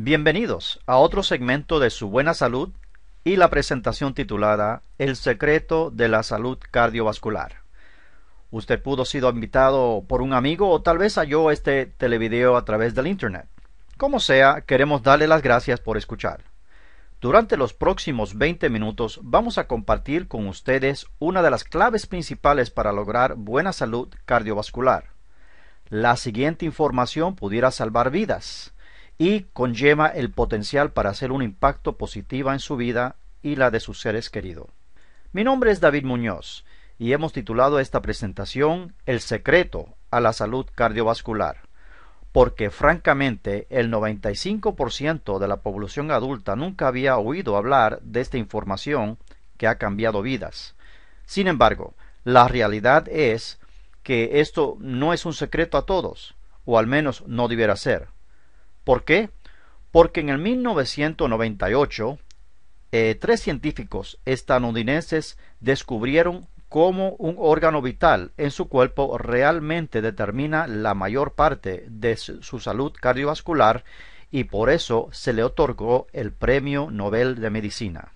Bienvenidos a otro segmento de Su Buena Salud y la presentación titulada El secreto de la salud cardiovascular. Usted pudo sido invitado por un amigo o tal vez halló este televideo a través del internet. Como sea, queremos darle las gracias por escuchar. Durante los próximos 20 minutos vamos a compartir con ustedes una de las claves principales para lograr buena salud cardiovascular. La siguiente información pudiera salvar vidas y conlleva el potencial para hacer un impacto positivo en su vida y la de sus seres queridos. Mi nombre es David Muñoz y hemos titulado esta presentación El secreto a la salud cardiovascular, porque francamente el 95% de la población adulta nunca había oído hablar de esta información que ha cambiado vidas. Sin embargo, la realidad es que esto no es un secreto a todos, o al menos no debiera ser. ¿Por qué? Porque en el 1998, eh, tres científicos estadounidenses descubrieron cómo un órgano vital en su cuerpo realmente determina la mayor parte de su salud cardiovascular y por eso se le otorgó el Premio Nobel de Medicina.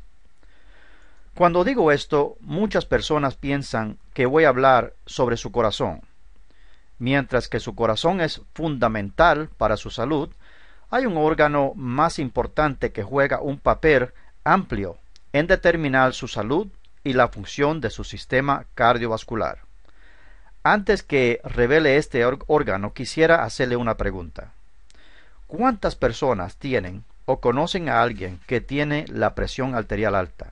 Cuando digo esto, muchas personas piensan que voy a hablar sobre su corazón. Mientras que su corazón es fundamental para su salud, hay un órgano más importante que juega un papel amplio en determinar su salud y la función de su sistema cardiovascular. Antes que revele este órgano, quisiera hacerle una pregunta. ¿Cuántas personas tienen o conocen a alguien que tiene la presión arterial alta?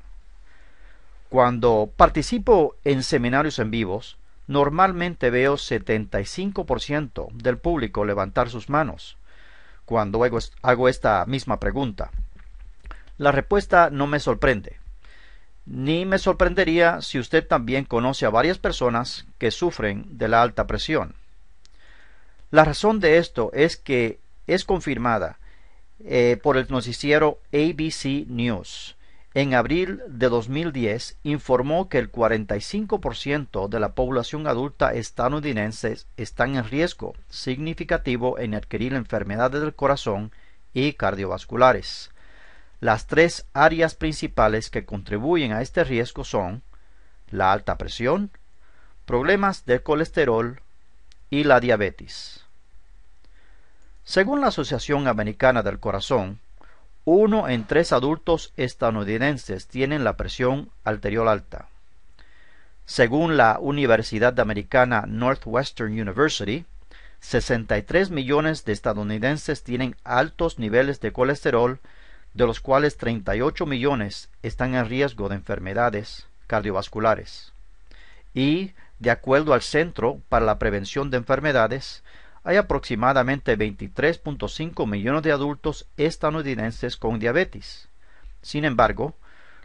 Cuando participo en seminarios en vivos, normalmente veo 75% del público levantar sus manos cuando hago esta misma pregunta? La respuesta no me sorprende. Ni me sorprendería si usted también conoce a varias personas que sufren de la alta presión. La razón de esto es que es confirmada eh, por el noticiero ABC News en abril de 2010 informó que el 45% de la población adulta estadounidense está en riesgo significativo en adquirir enfermedades del corazón y cardiovasculares. Las tres áreas principales que contribuyen a este riesgo son la alta presión, problemas de colesterol y la diabetes. Según la Asociación Americana del Corazón, uno en tres adultos estadounidenses tienen la presión arterial alta. Según la Universidad Americana Northwestern University, 63 millones de estadounidenses tienen altos niveles de colesterol, de los cuales 38 millones están en riesgo de enfermedades cardiovasculares. Y, de acuerdo al Centro para la Prevención de Enfermedades, hay aproximadamente 23.5 millones de adultos estadounidenses con diabetes. Sin embargo,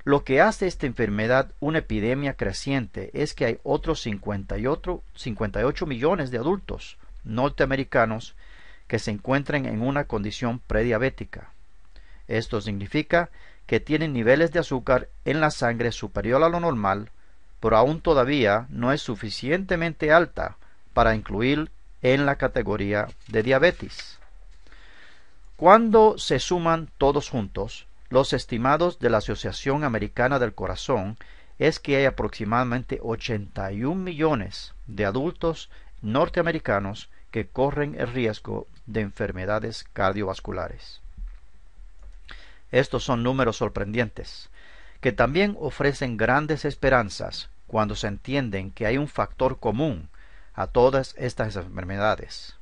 lo que hace esta enfermedad una epidemia creciente es que hay otros 58, millones de adultos norteamericanos que se encuentran en una condición prediabética. Esto significa que tienen niveles de azúcar en la sangre superior a lo normal, pero aún todavía no es suficientemente alta para incluir en la categoría de diabetes. Cuando se suman todos juntos, los estimados de la Asociación Americana del Corazón es que hay aproximadamente 81 millones de adultos norteamericanos que corren el riesgo de enfermedades cardiovasculares. Estos son números sorprendentes, que también ofrecen grandes esperanzas cuando se entienden que hay un factor común a todas estas enfermedades.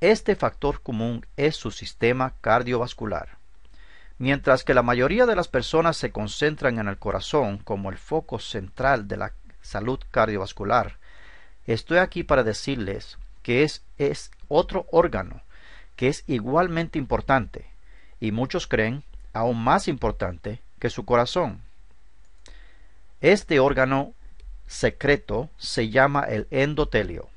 Este factor común es su sistema cardiovascular. Mientras que la mayoría de las personas se concentran en el corazón como el foco central de la salud cardiovascular, estoy aquí para decirles que es, es otro órgano que es igualmente importante y muchos creen aún más importante que su corazón. Este órgano secreto se llama el endotelio.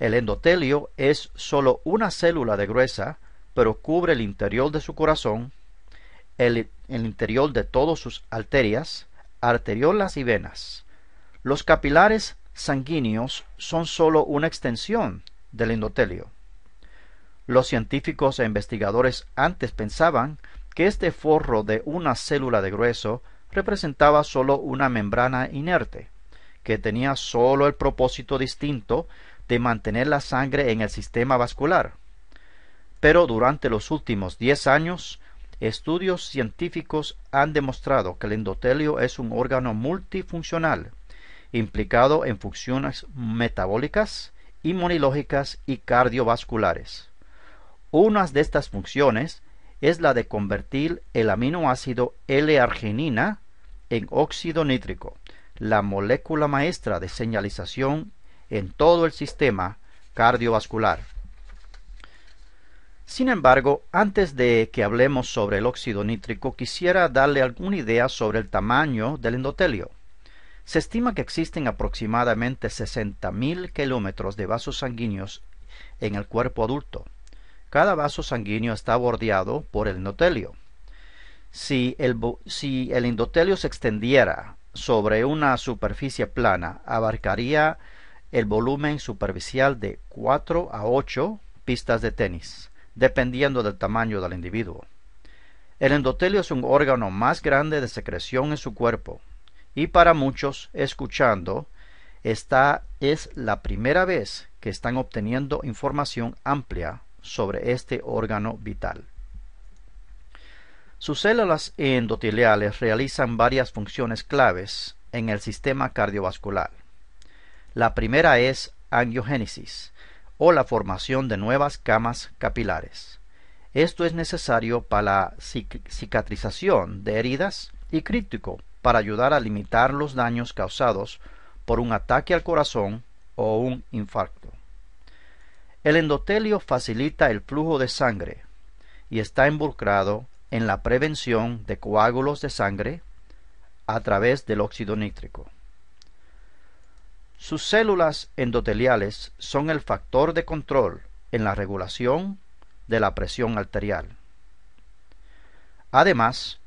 El endotelio es solo una célula de gruesa, pero cubre el interior de su corazón, el, interior de todas sus arterias, arteriolas y venas. Los capilares sanguíneos son solo una extensión del endotelio. Los científicos e investigadores antes pensaban que este forro de una célula de grueso representaba solo una membrana inerte que tenía solo el propósito distinto de mantener la sangre en el sistema vascular. Pero durante los últimos 10 años, estudios científicos han demostrado que el endotelio es un órgano multifuncional, implicado en funciones metabólicas, inmunológicas y cardiovasculares. Una de estas funciones es la de convertir el aminoácido L-arginina en óxido nítrico, la molécula maestra de señalización en todo el sistema cardiovascular. Sin embargo, antes de que hablemos sobre el óxido nítrico, quisiera darle alguna idea sobre el tamaño del endotelio. Se estima que existen aproximadamente 60.000 kilómetros de vasos sanguíneos en el cuerpo adulto. Cada vaso sanguíneo está bordeado por el endotelio. Si el, si el endotelio se extendiera sobre una superficie plana abarcaría el volumen superficial de 4 a 8 pistas de tenis, dependiendo del tamaño del individuo. El endotelio es un órgano más grande de secreción en su cuerpo y para muchos escuchando, esta es la primera vez que están obteniendo información amplia sobre este órgano vital. Sus células endoteliales realizan varias funciones claves en el sistema cardiovascular. La primera es angiogénesis o la formación de nuevas camas capilares. Esto es necesario para la cicatrización de heridas y crítico para ayudar a limitar los daños causados por un ataque al corazón o un infarto. El endotelio facilita el flujo de sangre y está involucrado en la prevención de coágulos de sangre a través del óxido nítrico. Sus células endoteliales son el factor de control en la regulación de la presión arterial. Además,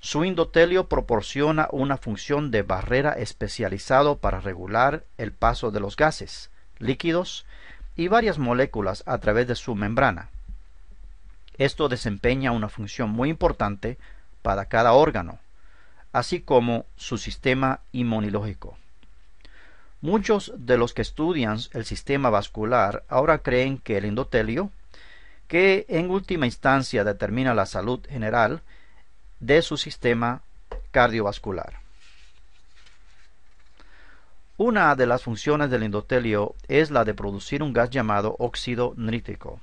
su endotelio proporciona una función de barrera especializado para regular el paso de los gases, líquidos y varias moléculas a través de su membrana. Esto desempeña una función muy importante para cada órgano, así como su sistema inmunológico. Muchos de los que estudian el sistema vascular ahora creen que el endotelio, que en última instancia determina la salud general de su sistema cardiovascular. Una de las funciones del endotelio es la de producir un gas llamado óxido nítrico.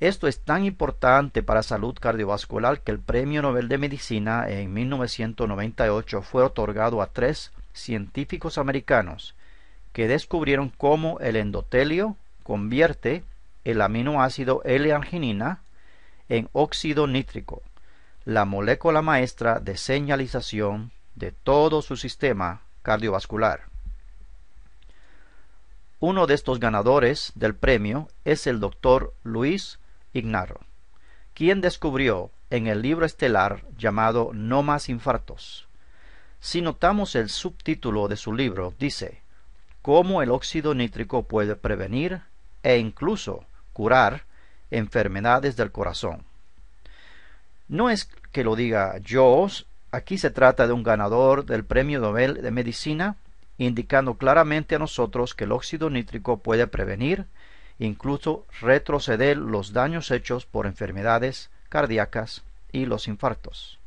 Esto es tan importante para salud cardiovascular que el Premio Nobel de Medicina en 1998 fue otorgado a tres científicos americanos que descubrieron cómo el endotelio convierte el aminoácido L-arginina en óxido nítrico, la molécula maestra de señalización de todo su sistema cardiovascular. Uno de estos ganadores del premio es el doctor Luis ignaro, quien descubrió en el libro estelar llamado No más infartos. Si notamos el subtítulo de su libro, dice, Cómo el óxido nítrico puede prevenir e incluso curar enfermedades del corazón. No es que lo diga yo, aquí se trata de un ganador del Premio Nobel de Medicina, indicando claramente a nosotros que el óxido nítrico puede prevenir incluso retroceder los daños hechos por enfermedades cardíacas y los infartos.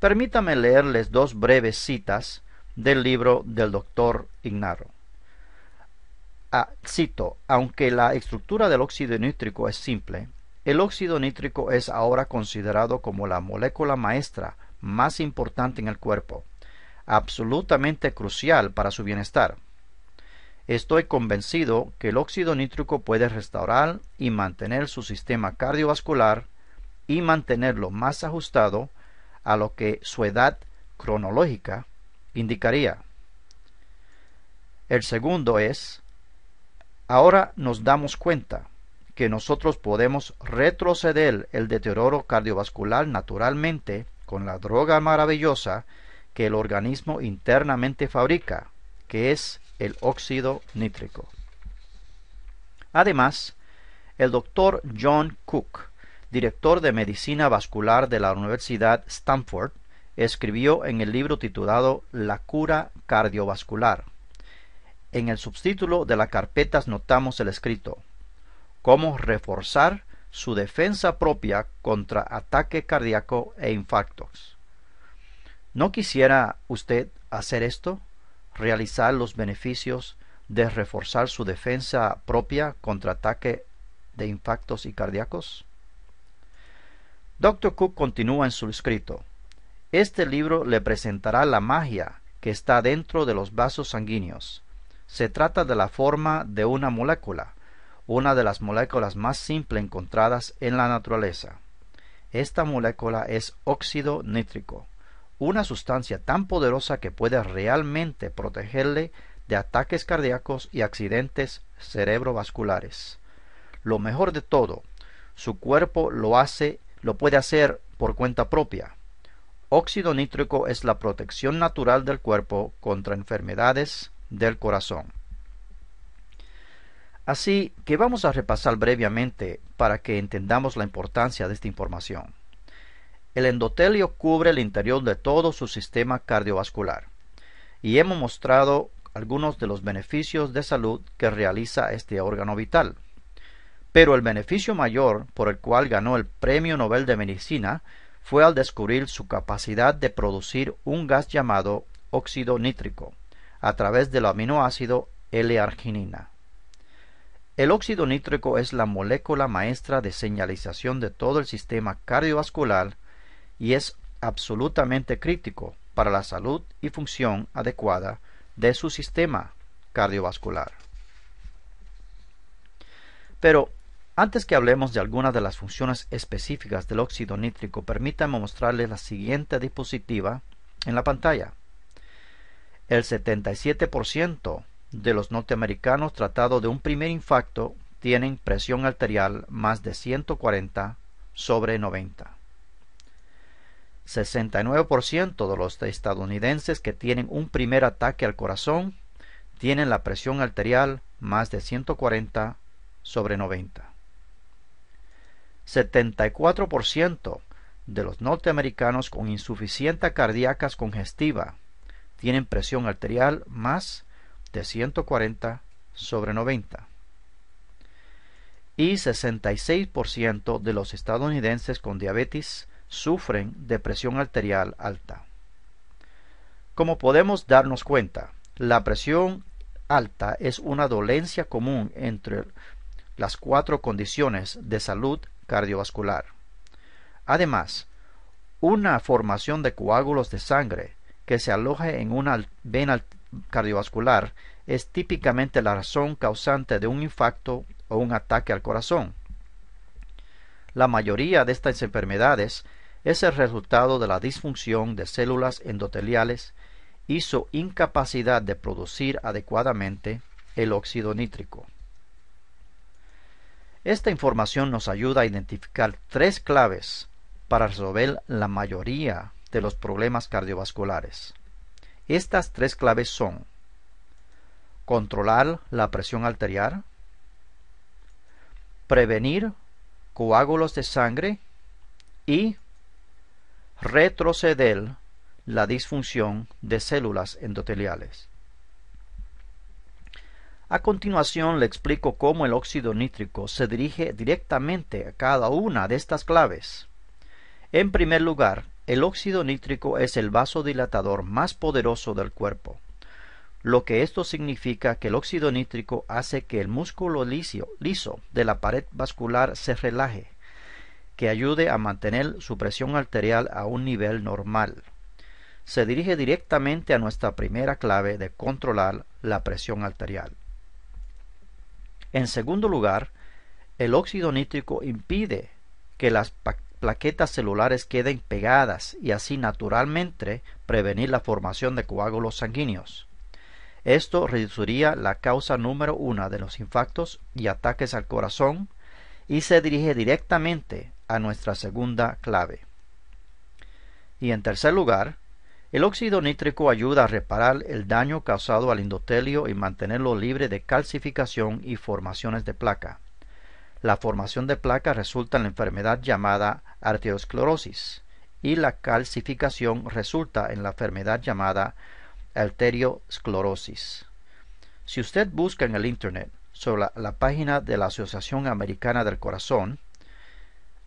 Permítame leerles dos breves citas del libro del doctor Ignaro. Ah, cito, aunque la estructura del óxido nítrico es simple, el óxido nítrico es ahora considerado como la molécula maestra más importante en el cuerpo, absolutamente crucial para su bienestar. Estoy convencido que el óxido nítrico puede restaurar y mantener su sistema cardiovascular y mantenerlo más ajustado a lo que su edad cronológica indicaría. El segundo es, ahora nos damos cuenta que nosotros podemos retroceder el deterioro cardiovascular naturalmente con la droga maravillosa que el organismo internamente fabrica, que es el óxido nítrico. Además, el doctor John Cook, director de medicina vascular de la Universidad Stanford, escribió en el libro titulado La cura cardiovascular. En el subtítulo de las carpetas notamos el escrito Cómo reforzar su defensa propia contra ataque cardíaco e infartos. ¿No quisiera usted hacer esto? realizar los beneficios de reforzar su defensa propia contra ataque de infartos y cardíacos? Dr. Cook continúa en su escrito. Este libro le presentará la magia que está dentro de los vasos sanguíneos. Se trata de la forma de una molécula, una de las moléculas más simples encontradas en la naturaleza. Esta molécula es óxido nítrico una sustancia tan poderosa que puede realmente protegerle de ataques cardíacos y accidentes cerebrovasculares. Lo mejor de todo, su cuerpo lo hace, lo puede hacer por cuenta propia. Óxido nítrico es la protección natural del cuerpo contra enfermedades del corazón. Así que vamos a repasar brevemente para que entendamos la importancia de esta información. El endotelio cubre el interior de todo su sistema cardiovascular y hemos mostrado algunos de los beneficios de salud que realiza este órgano vital. Pero el beneficio mayor por el cual ganó el Premio Nobel de Medicina fue al descubrir su capacidad de producir un gas llamado óxido nítrico a través del aminoácido L-arginina. El óxido nítrico es la molécula maestra de señalización de todo el sistema cardiovascular y es absolutamente crítico para la salud y función adecuada de su sistema cardiovascular. Pero antes que hablemos de algunas de las funciones específicas del óxido nítrico, permítanme mostrarles la siguiente diapositiva en la pantalla. El 77% de los norteamericanos tratados de un primer infarto tienen presión arterial más de 140 sobre 90. 69% de los estadounidenses que tienen un primer ataque al corazón tienen la presión arterial más de 140 sobre 90. 74% de los norteamericanos con insuficiencia cardíaca congestiva tienen presión arterial más de 140 sobre 90. Y 66% de los estadounidenses con diabetes sufren de presión arterial alta. Como podemos darnos cuenta, la presión alta es una dolencia común entre las cuatro condiciones de salud cardiovascular. Además, una formación de coágulos de sangre que se aloja en una vena cardiovascular es típicamente la razón causante de un infarto o un ataque al corazón. La mayoría de estas enfermedades es el resultado de la disfunción de células endoteliales y su incapacidad de producir adecuadamente el óxido nítrico. Esta información nos ayuda a identificar tres claves para resolver la mayoría de los problemas cardiovasculares. Estas tres claves son controlar la presión arterial, prevenir coágulos de sangre y retroceder la disfunción de células endoteliales. A continuación le explico cómo el óxido nítrico se dirige directamente a cada una de estas claves. En primer lugar, el óxido nítrico es el vasodilatador más poderoso del cuerpo, lo que esto significa que el óxido nítrico hace que el músculo liso, liso de la pared vascular se relaje, que ayude a mantener su presión arterial a un nivel normal. Se dirige directamente a nuestra primera clave de controlar la presión arterial. En segundo lugar, el óxido nítrico impide que las plaquetas celulares queden pegadas y así naturalmente prevenir la formación de coágulos sanguíneos. Esto reduciría la causa número uno de los infartos y ataques al corazón y se dirige directamente a nuestra segunda clave. Y en tercer lugar, el óxido nítrico ayuda a reparar el daño causado al endotelio y mantenerlo libre de calcificación y formaciones de placa. La formación de placa resulta en la enfermedad llamada arteriosclerosis y la calcificación resulta en la enfermedad llamada arteriosclerosis. Si usted busca en el Internet sobre la, la página de la Asociación Americana del Corazón,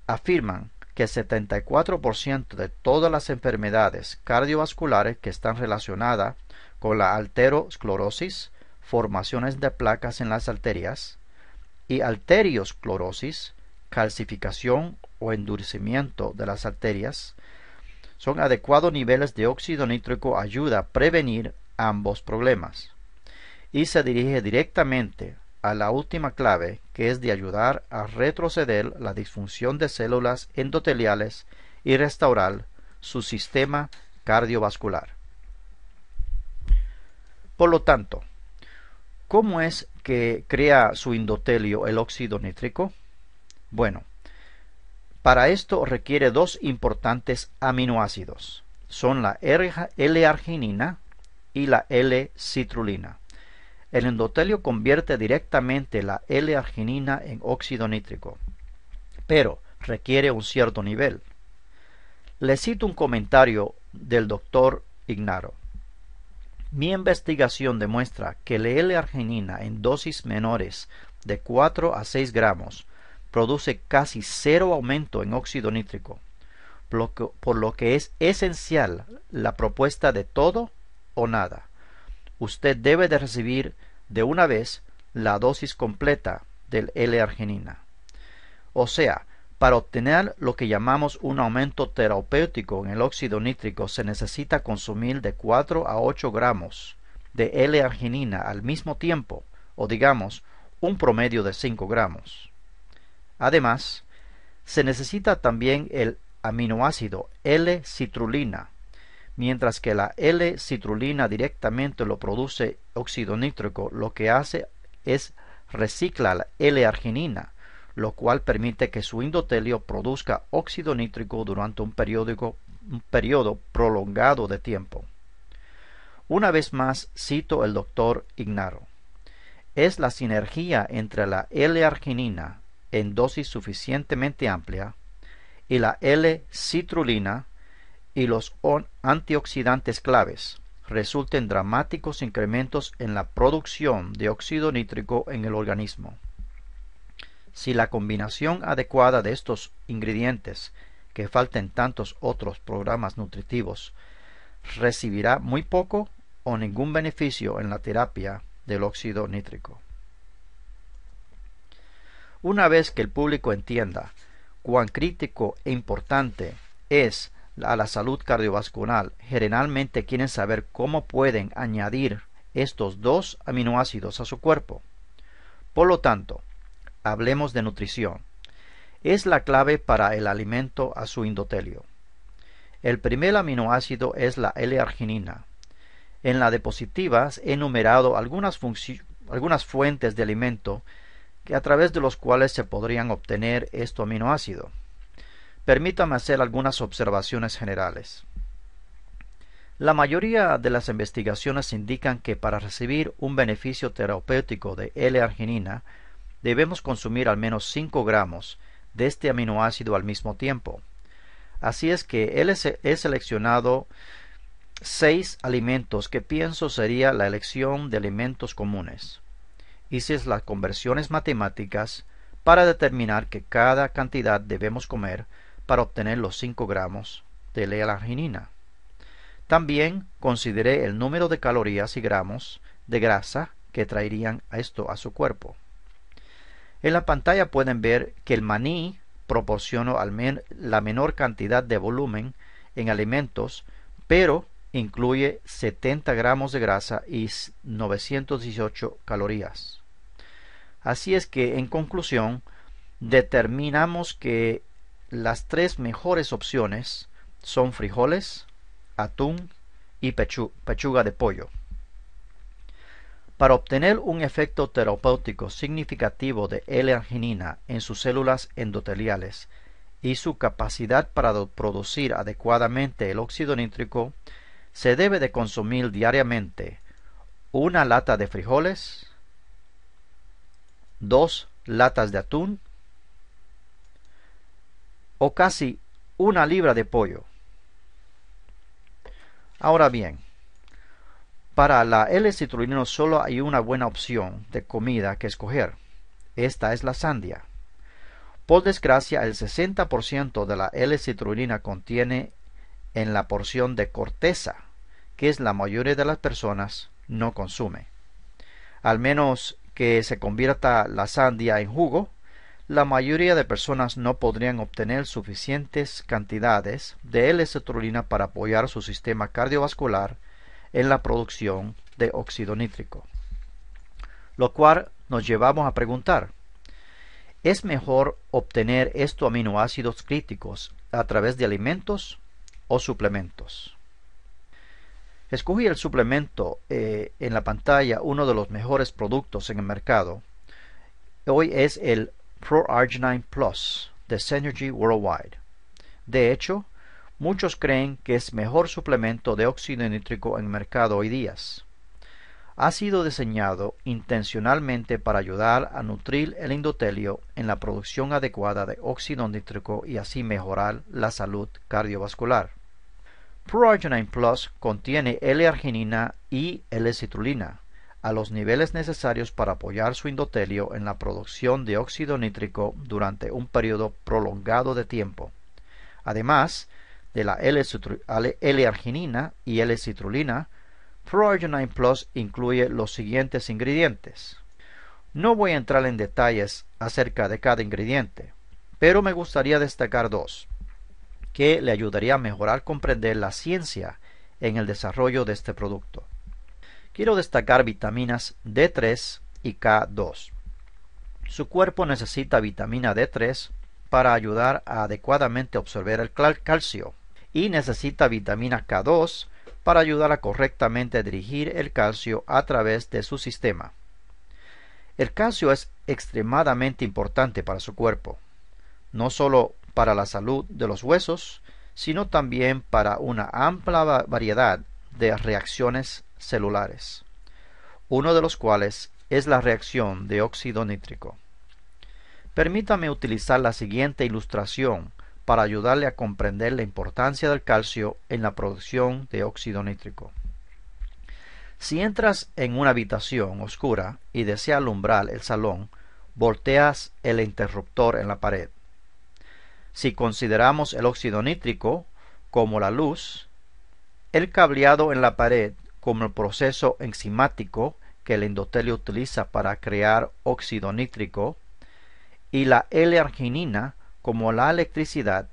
afirman que el 74% de todas las enfermedades cardiovasculares que están relacionadas con la alterosclerosis, formaciones de placas en las arterias, y arteriosclerosis, calcificación o endurecimiento de las arterias, son adecuados niveles de óxido nítrico ayuda a prevenir ambos problemas y se dirige directamente a la última clave, que es de ayudar a retroceder la disfunción de células endoteliales y restaurar su sistema cardiovascular. Por lo tanto, ¿cómo es que crea su endotelio el óxido nítrico? Bueno, para esto requiere dos importantes aminoácidos. Son la L-arginina y la L-citrulina. El endotelio convierte directamente la L-arginina en óxido nítrico, pero requiere un cierto nivel. Le cito un comentario del doctor Ignaro. Mi investigación demuestra que la L-arginina en dosis menores de 4 a 6 gramos produce casi cero aumento en óxido nítrico, por lo que es esencial la propuesta de todo o nada usted debe de recibir de una vez la dosis completa del L-arginina. O sea, para obtener lo que llamamos un aumento terapéutico en el óxido nítrico se necesita consumir de 4 a 8 gramos de L-arginina al mismo tiempo, o digamos, un promedio de 5 gramos. Además, se necesita también el aminoácido L-citrulina, mientras que la L-citrulina directamente lo produce óxido nítrico, lo que hace es recicla la L-arginina, lo cual permite que su endotelio produzca óxido nítrico durante un, periódico, periodo prolongado de tiempo. Una vez más cito el doctor Ignaro. Es la sinergia entre la L-arginina en dosis suficientemente amplia y la L-citrulina y los antioxidantes claves resulten dramáticos incrementos en la producción de óxido nítrico en el organismo. Si la combinación adecuada de estos ingredientes, que falten tantos otros programas nutritivos, recibirá muy poco o ningún beneficio en la terapia del óxido nítrico. Una vez que el público entienda cuán crítico e importante es a la salud cardiovascular. Generalmente quieren saber cómo pueden añadir estos dos aminoácidos a su cuerpo. Por lo tanto, hablemos de nutrición. Es la clave para el alimento a su endotelio. El primer aminoácido es la L-arginina. En la diapositiva he enumerado algunas, algunas fuentes de alimento que a través de los cuales se podrían obtener este aminoácido. Permítame hacer algunas observaciones generales. La mayoría de las investigaciones indican que para recibir un beneficio terapéutico de L-arginina debemos consumir al menos 5 gramos de este aminoácido al mismo tiempo. Así es que he seleccionado seis alimentos que pienso sería la elección de alimentos comunes. Hice las conversiones matemáticas para determinar que cada cantidad debemos comer para obtener los 5 gramos de l También consideré el número de calorías y gramos de grasa que traerían esto a su cuerpo. En la pantalla pueden ver que el maní proporcionó la menor cantidad de volumen en alimentos, pero incluye 70 gramos de grasa y 918 calorías. Así es que, en conclusión, determinamos que las tres mejores opciones son frijoles, atún y pechuga de pollo. Para obtener un efecto terapéutico significativo de L-arginina en sus células endoteliales y su capacidad para producir adecuadamente el óxido nítrico, se debe de consumir diariamente una lata de frijoles, dos latas de atún o casi una libra de pollo. Ahora bien, para la l citrulina solo hay una buena opción de comida que escoger. Esta es la sandia. Por desgracia, el 60% de la L-citrulina contiene en la porción de corteza, que es la mayoría de las personas no consume. Al menos que se convierta la sandia en jugo, la mayoría de personas no podrían obtener suficientes cantidades de l para apoyar su sistema cardiovascular en la producción de óxido nítrico. Lo cual nos llevamos a preguntar, ¿es mejor obtener estos aminoácidos críticos a través de alimentos o suplementos? Escogí el suplemento eh, en la pantalla, uno de los mejores productos en el mercado. Hoy es el ProArginine Plus de Synergy Worldwide. De hecho, muchos creen que es mejor suplemento de óxido nítrico en mercado hoy día. Ha sido diseñado intencionalmente para ayudar a nutrir el endotelio en la producción adecuada de óxido nítrico y así mejorar la salud cardiovascular. ProArginine Plus contiene L-arginina y L-citrulina, a los niveles necesarios para apoyar su endotelio en la producción de óxido nítrico durante un periodo prolongado de tiempo. Además de la L-arginina y L-citrulina, Proarginine Plus incluye los siguientes ingredientes. No voy a entrar en detalles acerca de cada ingrediente, pero me gustaría destacar dos, que le ayudaría a mejorar comprender la ciencia en el desarrollo de este producto quiero destacar vitaminas D3 y K2. Su cuerpo necesita vitamina D3 para ayudar a adecuadamente absorber el calcio y necesita vitamina K2 para ayudar a correctamente dirigir el calcio a través de su sistema. El calcio es extremadamente importante para su cuerpo, no solo para la salud de los huesos, sino también para una amplia variedad de reacciones celulares, uno de los cuales es la reacción de óxido nítrico. Permítame utilizar la siguiente ilustración para ayudarle a comprender la importancia del calcio en la producción de óxido nítrico. Si entras en una habitación oscura y deseas alumbrar el salón, volteas el interruptor en la pared. Si consideramos el óxido nítrico como la luz, el cableado en la pared, como el proceso enzimático que el endotelio utiliza para crear óxido nítrico, y la L-arginina, como la electricidad,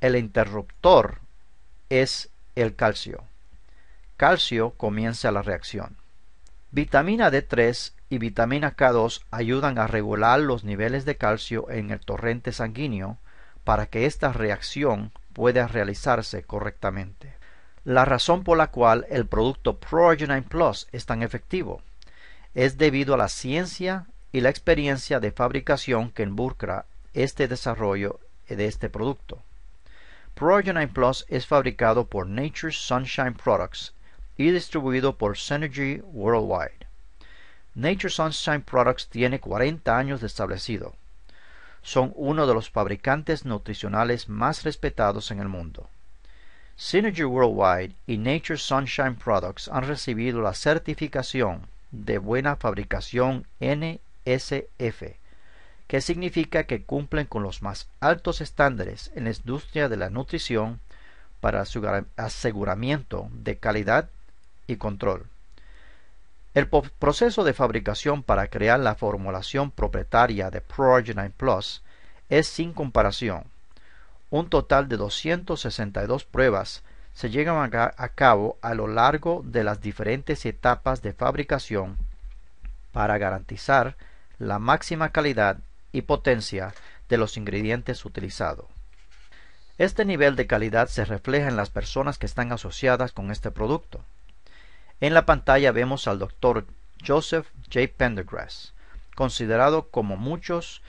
el interruptor es el calcio. Calcio comienza la reacción. Vitamina D3 y vitamina K2 ayudan a regular los niveles de calcio en el torrente sanguíneo para que esta reacción pueda realizarse correctamente. La razón por la cual el producto Progenine Plus es tan efectivo es debido a la ciencia y la experiencia de fabricación que involucra este desarrollo de este producto. Progenine Plus es fabricado por Nature Sunshine Products y distribuido por Synergy Worldwide. Nature Sunshine Products tiene 40 años de establecido. Son uno de los fabricantes nutricionales más respetados en el mundo. Synergy Worldwide y Nature Sunshine Products han recibido la certificación de buena fabricación NSF, que significa que cumplen con los más altos estándares en la industria de la nutrición para su aseguramiento de calidad y control. El proceso de fabricación para crear la formulación propietaria de Progenine Plus es sin comparación un total de 262 pruebas se llevan a cabo a lo largo de las diferentes etapas de fabricación para garantizar la máxima calidad y potencia de los ingredientes utilizados. Este nivel de calidad se refleja en las personas que están asociadas con este producto. En la pantalla vemos al Dr. Joseph J. Pendergrass, considerado como muchos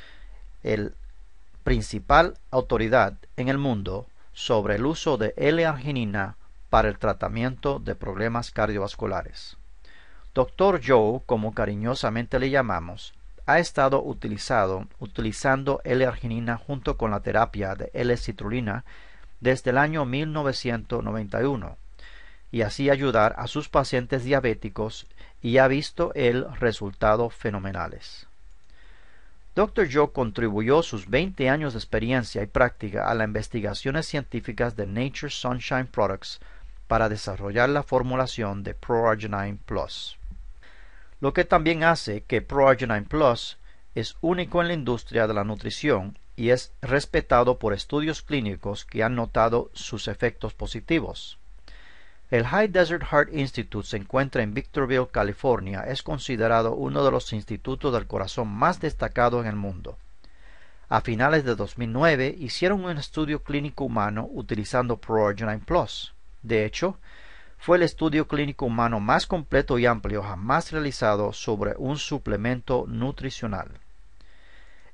el principal autoridad en el mundo sobre el uso de L-arginina para el tratamiento de problemas cardiovasculares. Dr. Joe, como cariñosamente le llamamos, ha estado utilizado, utilizando L-arginina junto con la terapia de L-citrulina desde el año 1991 y así ayudar a sus pacientes diabéticos y ha visto el resultados fenomenales. Dr. Joe contribuyó sus 20 años de experiencia y práctica a las investigaciones científicas de Nature Sunshine Products para desarrollar la formulación de ProArginine Plus, lo que también hace que ProArginine Plus es único en la industria de la nutrición y es respetado por estudios clínicos que han notado sus efectos positivos. El High Desert Heart Institute se encuentra en Victorville, California. Es considerado uno de los institutos del corazón más destacados en el mundo. A finales de 2009 hicieron un estudio clínico humano utilizando ProArginine Plus. De hecho, fue el estudio clínico humano más completo y amplio jamás realizado sobre un suplemento nutricional.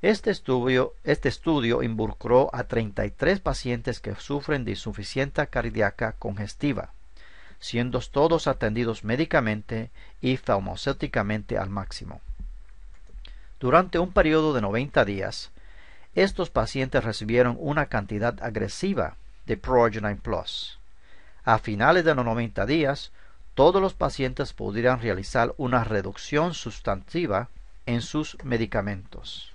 Este estudio, este estudio involucró a 33 pacientes que sufren de insuficiencia cardíaca congestiva siendo todos atendidos médicamente y farmacéuticamente al máximo. Durante un periodo de 90 días, estos pacientes recibieron una cantidad agresiva de Progenine Plus. A finales de los 90 días, todos los pacientes pudieran realizar una reducción sustantiva en sus medicamentos.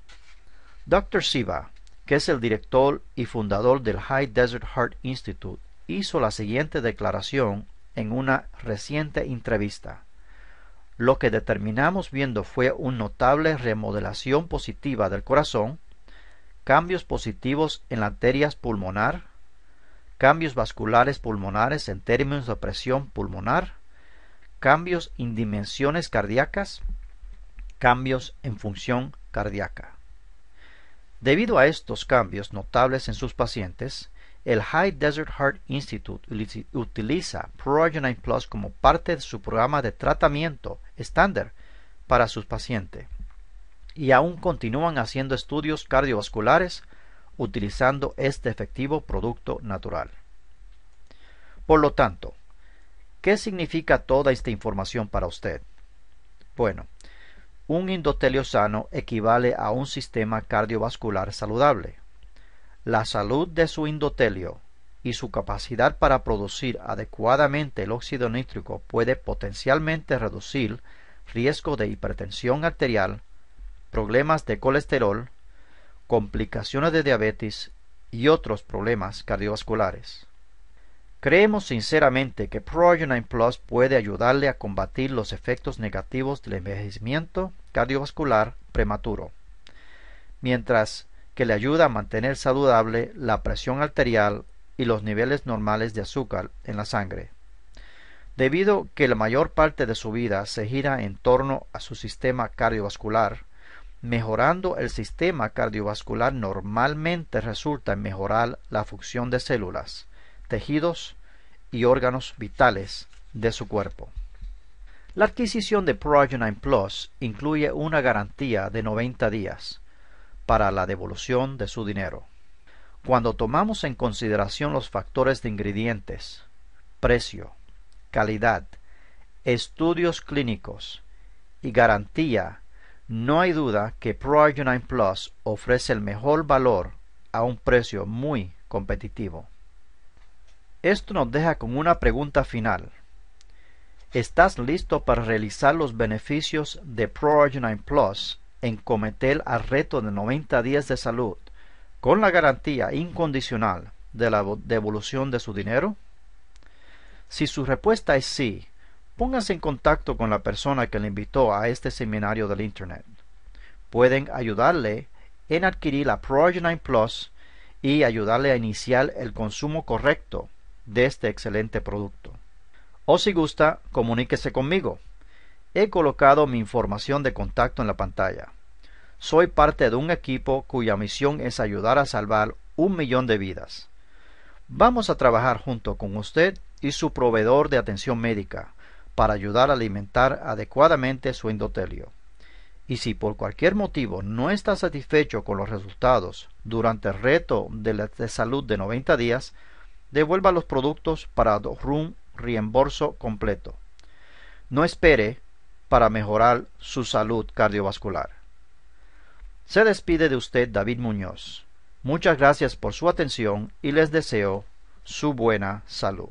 Dr. Siva, que es el director y fundador del High Desert Heart Institute, hizo la siguiente declaración en una reciente entrevista. Lo que determinamos viendo fue una notable remodelación positiva del corazón, cambios positivos en la arteria pulmonar, cambios vasculares pulmonares en términos de presión pulmonar, cambios en dimensiones cardíacas, cambios en función cardíaca. Debido a estos cambios notables en sus pacientes, el High Desert Heart Institute utiliza Progenine Plus como parte de su programa de tratamiento estándar para sus pacientes y aún continúan haciendo estudios cardiovasculares utilizando este efectivo producto natural. Por lo tanto, ¿qué significa toda esta información para usted? Bueno, un endotelio sano equivale a un sistema cardiovascular saludable la salud de su endotelio y su capacidad para producir adecuadamente el óxido nítrico puede potencialmente reducir riesgo de hipertensión arterial, problemas de colesterol, complicaciones de diabetes y otros problemas cardiovasculares. Creemos sinceramente que Progenine Plus puede ayudarle a combatir los efectos negativos del envejecimiento cardiovascular prematuro. Mientras que le ayuda a mantener saludable la presión arterial y los niveles normales de azúcar en la sangre. Debido que la mayor parte de su vida se gira en torno a su sistema cardiovascular, mejorando el sistema cardiovascular normalmente resulta en mejorar la función de células, tejidos y órganos vitales de su cuerpo. La adquisición de Progenine Plus incluye una garantía de 90 días, para la devolución de su dinero. Cuando tomamos en consideración los factores de ingredientes, precio, calidad, estudios clínicos y garantía, no hay duda que ProArginine Plus ofrece el mejor valor a un precio muy competitivo. Esto nos deja con una pregunta final. ¿Estás listo para realizar los beneficios de ProArginine Plus en cometer al reto de 90 días de salud con la garantía incondicional de la devolución de su dinero? Si su respuesta es sí, póngase en contacto con la persona que le invitó a este seminario del Internet. Pueden ayudarle en adquirir la Pro9 Plus y ayudarle a iniciar el consumo correcto de este excelente producto. O si gusta, comuníquese conmigo. He colocado mi información de contacto en la pantalla. Soy parte de un equipo cuya misión es ayudar a salvar un millón de vidas. Vamos a trabajar junto con usted y su proveedor de atención médica para ayudar a alimentar adecuadamente su endotelio. Y si por cualquier motivo no está satisfecho con los resultados durante el reto de, salud de 90 días, devuelva los productos para un reembolso completo. No espere para mejorar su salud cardiovascular. Se despide de usted David Muñoz. Muchas gracias por su atención y les deseo su buena salud.